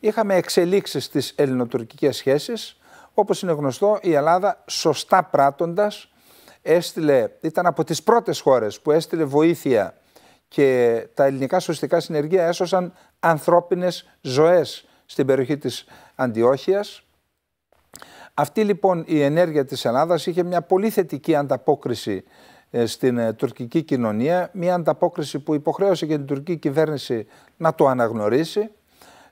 είχαμε εξελίξεις στις ελληνοτουρκικές σχέσεις. Όπως είναι γνωστό, η Ελλάδα σωστά πράττοντας έστειλε, ήταν από τις πρώτες χώρες που έστειλε βοήθεια και τα ελληνικά σωστικά συνεργεία έσωσαν ανθρώπινες ζωές στην περιοχή της Αντιόχειας. Αυτή λοιπόν η ενέργεια της Ελλάδας είχε μια πολύ θετική ανταπόκριση ε, στην ε, τουρκική κοινωνία, μια ανταπόκριση που υποχρέωσε και την τουρκική κυβέρνηση να το αναγνωρίσει.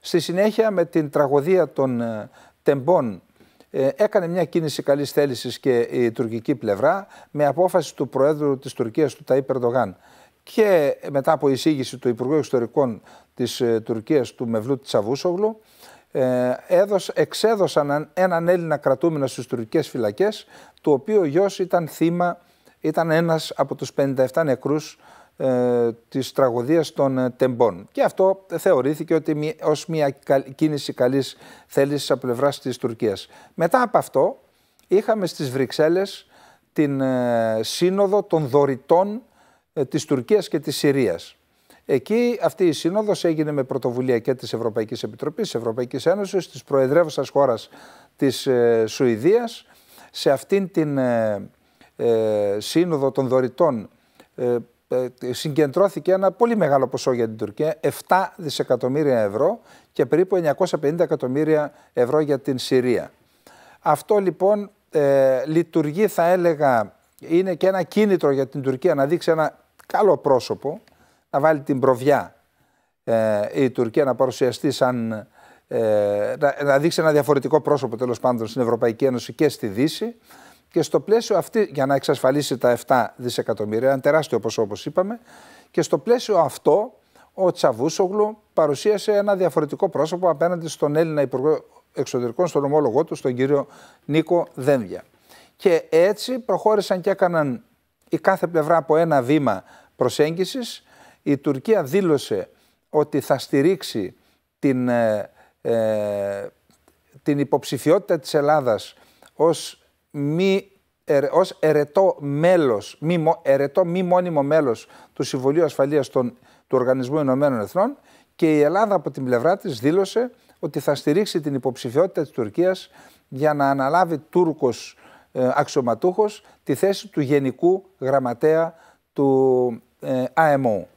Στη συνέχεια με την τραγωδία των ε, τεμπών ε, έκανε μια κίνηση καλής θέλησης και η τουρκική πλευρά με απόφαση του Προέδρου της Τουρκίας του Ταϊ Περδογάν. και μετά από εισήγηση του Υπουργού Ιστορικών της ε, Τουρκίας του Μευλού Τσαβούσογλου έδωσε, εξέδωσαν έναν Έλληνα κρατούμενο στις τουρκικές φυλακές, το οποίο ο γιος ήταν θύμα, ήταν ένας από τους 57 νεκρούς ε, της τραγωδίας των ε, τεμπών. Και αυτό θεωρήθηκε ότι ως μια κίνηση καλής θέλησης από πλευράς της Τουρκίας. Μετά από αυτό είχαμε στις Βρυξέλλες την ε, σύνοδο των δωρητών ε, της Τουρκίας και της Συρίας. Εκεί αυτή η σύνοδος έγινε με πρωτοβουλία και της Ευρωπαϊκής Επιτροπής, της Ευρωπαϊκής Ένωσης, της προεδρεύουσας χώρας της ε, Σουηδίας. Σε αυτήν την σύνοδο των δωρητών ε, συγκεντρώθηκε ένα πολύ μεγάλο ποσό για την Τουρκία, 7 δισεκατομμύρια ευρώ και περίπου 950 εκατομμύρια ευρώ για την Συρία. Αυτό λοιπόν ε, λειτουργεί θα έλεγα, είναι και ένα κίνητρο για την Τουρκία να δείξει ένα καλό πρόσωπο, να βάλει την προβιά ε, η Τουρκία να παρουσιαστεί σαν, ε, να, να δείξει ένα διαφορετικό πρόσωπο τέλος πάντων στην Ευρωπαϊκή Ένωση και στη Δύση. Και στο πλαίσιο αυτή, για να εξασφαλίσει τα 7 δισεκατομμύρια, ένα τεράστιο ποσό όπως είπαμε, και στο πλαίσιο αυτό ο Τσαβούσογλου παρουσίασε ένα διαφορετικό πρόσωπο απέναντι στον Έλληνα Υπουργό Εξωτερικών, στον ομόλογό του, στον κύριο Νίκο Δένδια. Και έτσι προχώρησαν και έκαναν η κάθε πλευρά από ένα βήμα προσέγγισης. Η Τουρκία δήλωσε ότι θα στηρίξει την, ε, ε, την υποψηφιότητα της Ελλάδας ως μη ω ως ερετό μέλος, μη, ερετό μη μόνιμο μέλος του Συμβουλίου Ασφαλείας του Οργανισμού Ηνωμένων Εθνών και η Ελλάδα από την πλευρά της δήλωσε ότι θα στηρίξει την υποψηφιότητα της Τουρκίας για να αναλάβει Τούρκος ε, αξιωματούχος τη θέση του Γενικού Γραμματέα του ε, ΑΕΜΟ.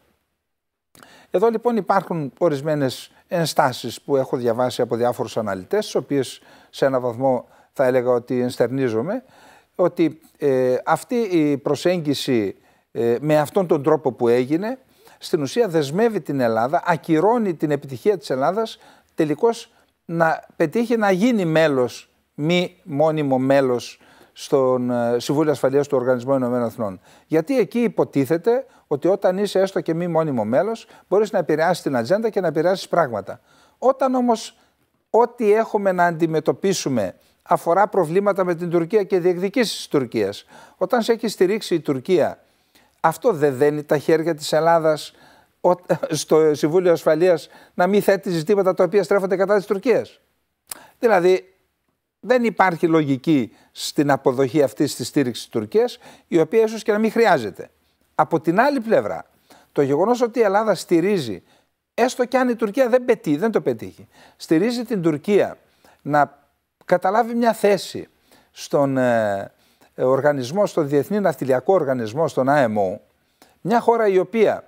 Εδώ λοιπόν υπάρχουν ορισμένες ενστάσεις που έχω διαβάσει από διάφορους αναλυτές, τις οποίες σε έναν βαθμό θα έλεγα ότι ενστερνίζομαι ότι ε, αυτή η προσέγγιση ε, με αυτόν τον τρόπο που έγινε στην ουσία δεσμεύει την Ελλάδα, ακυρώνει την επιτυχία της Ελλάδας τελικώς να πετύχει να γίνει μέλος, μη μόνιμο μέλος στον ε, Συμβούλιο Ασφαλείας του Οργανισμού Ηνωμένων Εθνών. Γιατί εκεί υποτίθεται ότι όταν είσαι έστω και μη μόνιμο μέλος μπορείς να επηρεάσεις την ατζέντα και να επηρεάσεις πράγματα. Όταν όμως ό,τι έχουμε να αντιμετωπίσουμε αφορά προβλήματα με την Τουρκία και διεκδικήσεις της Τουρκίας. Όταν σε έχει στηρίξει η Τουρκία, αυτό δεν δένει τα χέρια της Ελλάδας στο Συμβούλιο Ασφαλείας να μην θέτει ζητήματα τα οποία στρέφονται κατά της Τουρκίας. Δηλαδή, δεν υπάρχει λογική στην αποδοχή αυτής της στήριξης της Τουρκίας, η οποία ίσως και να μην χρειάζεται. Από την άλλη πλευρά, το γεγονός ότι η Ελλάδα στηρίζει, έστω και αν η Τουρκία δεν πετύχει, δεν το πετύχει, στηρίζει την Τουρκία να καταλάβει μια θέση στον ε, οργανισμό, στον Διεθνή Ναυτιλιακό Οργανισμό, στον ΑΕΜΟ, μια χώρα η οποία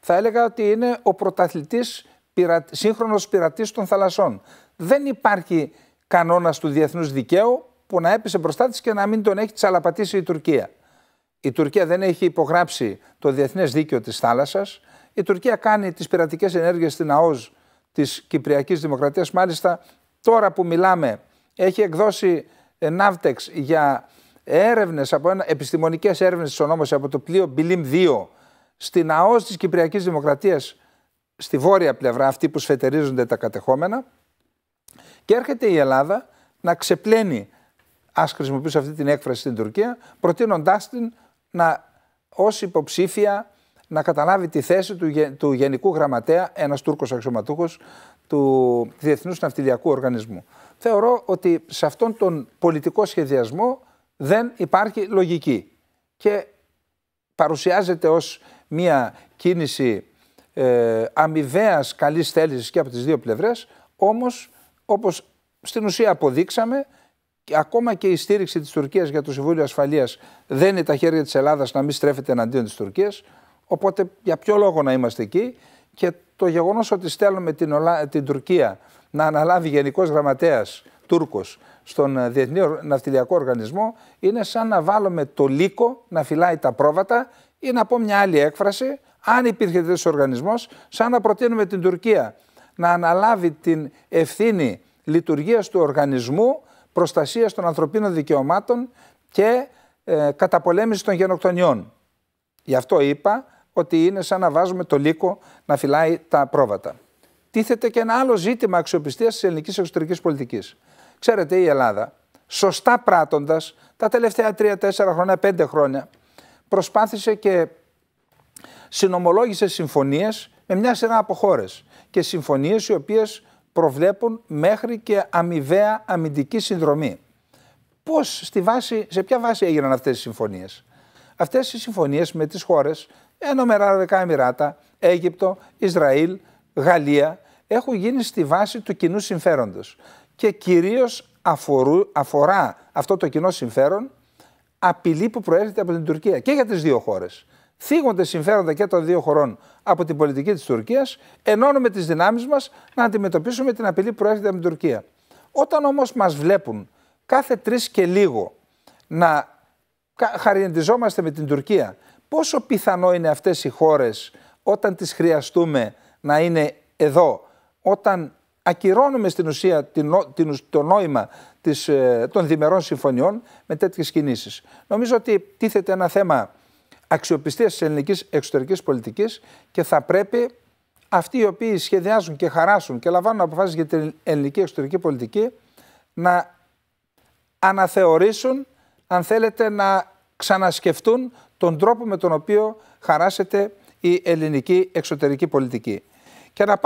θα έλεγα ότι είναι ο πρωταθλητής πειρα... σύγχρονος πειρατής των θαλασσών. Δεν υπάρχει κανόνας του διεθνούς δικαίου που να έπεσε μπροστά της και να μην τον έχει τσαλαπατήσει η Τουρκία. Η Τουρκία δεν έχει υπογράψει το διεθνές δίκαιο της θάλασσας. Η Τουρκία κάνει τις πειρατικές ενέργειες στην ΑΟΣ της Κυπριακής Δημοκρατίας. Μάλιστα τώρα που μιλάμε έχει εκδώσει Ναύτεξ για έρευνες, από ένα, επιστημονικές έρευνες της από το πλοίο Μπιλίμ 2 στην ΑΟΣ της Κυπριακής Δημοκρατίας στη βόρεια πλευρά, αυτοί που σφετερίζονται τα κατεχόμενα και έρχεται η Ελλάδα να ξεπλένει, ας χρησιμοποιήσω αυτή την έκφραση στην Τουρκία, προτείνοντάς την να ως υποψήφια να καταλάβει τη θέση του, του Γενικού Γραμματέα, ένας Τούρκος αξιωματούχος του Διεθνούς Ναυτιλιακού Οργανισμού. Θεωρώ ότι σε αυτόν τον πολιτικό σχεδιασμό δεν υπάρχει λογική και παρουσιάζεται ως μια κίνηση ε, αμοιβαίας καλής θέλησης και από τις δύο πλευρές, όμως όπως στην ουσία αποδείξαμε ακόμα και η στήριξη της Τουρκίας για το Συμβούλιο Ασφαλείας δεν είναι τα χέρια της Ελλάδας να μην στρέφεται εναντίον της Τουρκίας, οπότε για ποιο λόγο να είμαστε εκεί και το γεγονός ότι στέλνουμε την, την Τουρκία να αναλάβει γενικός γραμματέας Τούρκος στον ε, Διεθνή Ναυτιλιακό Οργανισμό είναι σαν να βάλουμε το λύκο να φυλάει τα πρόβατα ή να πω μια άλλη έκφραση, αν υπήρχε τέτοιος οργανισμός, σαν να προτείνουμε την Τουρκία να αναλάβει την ευθύνη λειτουργίας του οργανισμού προστασίας των ανθρωπίνων δικαιωμάτων και ε, καταπολέμησης των γενοκτονιών. Γι' αυτό είπα ότι είναι σαν να βάζουμε το λύκο να φυλάει τα πρόβατα. Τίθεται και ένα άλλο ζήτημα αξιοπιστίας της ελληνικής εξωτερικής πολιτικής. Ξέρετε, η Ελλάδα, σωστά πράττοντας τα τελευταια τρία, τέσσερα χρόνια, 5 χρόνια, προσπάθησε και συνομολόγησε συμφωνίες με μια σειρά από χώρες. Και συμφωνίες οι οποίες προβλέπουν μέχρι και αμοιβαία αμυντική συνδρομή. Πώς, στη βάση, σε ποια βάση έγιναν αυτές οι συμφωνίες, αυτές οι συμφωνίες με τις χώρες, Ενωμένα Αραβικά Εμμυράτα, Αίγυπτο, Ισραήλ, Γαλλία, έχουν γίνει στη βάση του κοινού συμφέροντος. Και κυρίως αφορά αυτό το κοινό συμφέρον απειλή που προέρχεται από την Τουρκία και για τις δύο χώρες. Θίγονται συμφέροντα και των δύο χωρών από την πολιτική της Τουρκίας, ενώνουμε τις δυνάμεις μας να αντιμετωπίσουμε την απειλή που προέρχεται από την Τουρκία. Όταν όμως μας βλέπουν κάθε τρεις και λίγο να χαριεντιζόμαστε με την Τουρκία. Πόσο πιθανό είναι αυτές οι χώρες όταν τις χρειαστούμε να είναι εδώ, όταν ακυρώνουμε στην ουσία το νόημα της, ε, των διμερών συμφωνιών με τέτοιες κινήσεις. Νομίζω ότι τίθεται ένα θέμα αξιοπιστίας της ελληνικής εξωτερικής πολιτικής και θα πρέπει αυτοί οι οποίοι σχεδιάζουν και χαράσουν και λαμβάνουν αποφάσεις για την ελληνική εξωτερική πολιτική να αναθεωρήσουν αν θέλετε, να ξανασκεφτούν τον τρόπο με τον οποίο χαράσεται η ελληνική εξωτερική πολιτική. Και να